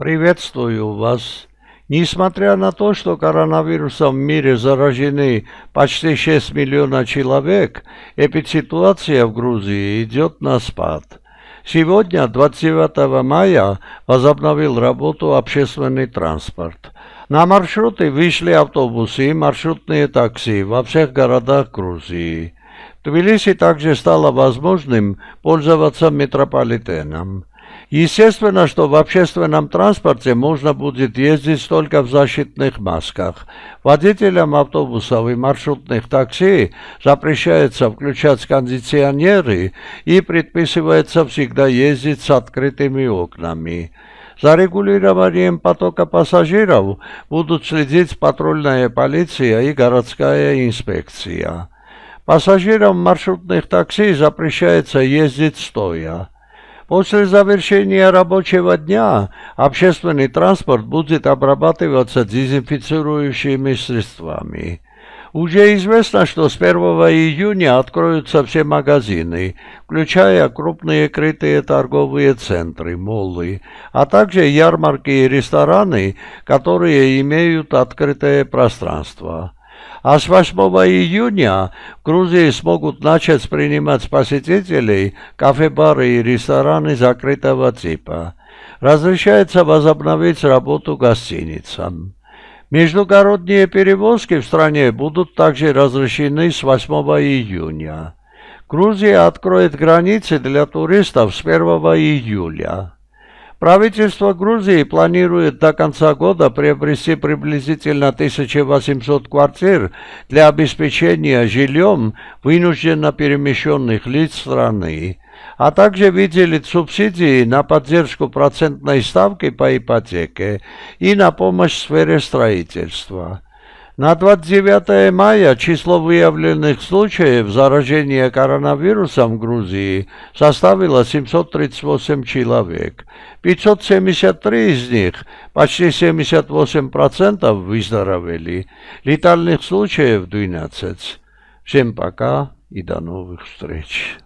Приветствую вас. Несмотря на то, что коронавирусом в мире заражены почти 6 миллионов человек, эпидситуация в Грузии идет на спад. Сегодня, 29 мая, возобновил работу общественный транспорт. На маршруты вышли автобусы и маршрутные такси во всех городах Грузии. В Тбилиси также стало возможным пользоваться метрополитеном. Естественно, что в общественном транспорте можно будет ездить только в защитных масках. Водителям автобусов и маршрутных такси запрещается включать кондиционеры и предписывается всегда ездить с открытыми окнами. За регулированием потока пассажиров будут следить патрульная полиция и городская инспекция. Пассажирам маршрутных такси запрещается ездить стоя. После завершения рабочего дня общественный транспорт будет обрабатываться дезинфицирующими средствами. Уже известно, что с 1 июня откроются все магазины, включая крупные крытые торговые центры, моллы, а также ярмарки и рестораны, которые имеют открытое пространство. А с 8 июня в Грузии смогут начать принимать посетителей кафе-бары и рестораны закрытого типа. Разрешается возобновить работу гостиницам. Междугородние перевозки в стране будут также разрешены с 8 июня. Грузия откроет границы для туристов с 1 июля. Правительство Грузии планирует до конца года приобрести приблизительно 1800 квартир для обеспечения жильем вынужденно перемещенных лиц страны, а также выделит субсидии на поддержку процентной ставки по ипотеке и на помощь в сфере строительства. На 29 мая число выявленных случаев заражения коронавирусом в Грузии составило 738 человек. 573 из них, почти 78%, выздоровели. Летальных случаев 12. Всем пока и до новых встреч.